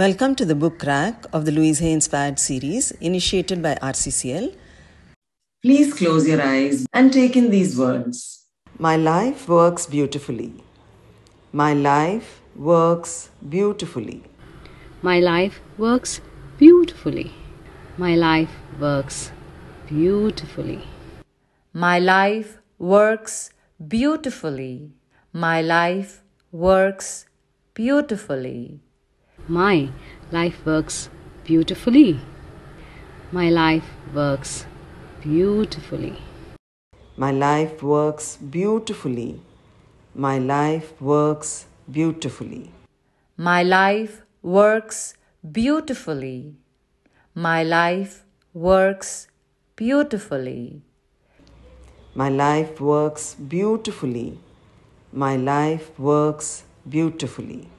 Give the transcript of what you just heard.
Welcome to the book crack of the Louise Hay inspired series initiated by RCCL. Please close your eyes and take in these words My life works beautifully. My life works beautifully. My life works beautifully. My life works beautifully. My life works beautifully. My life works beautifully. My life works beautifully. My life works beautifully. My life works beautifully. My life works beautifully. My life works beautifully. My life works beautifully. My life works beautifully. My life works beautifully.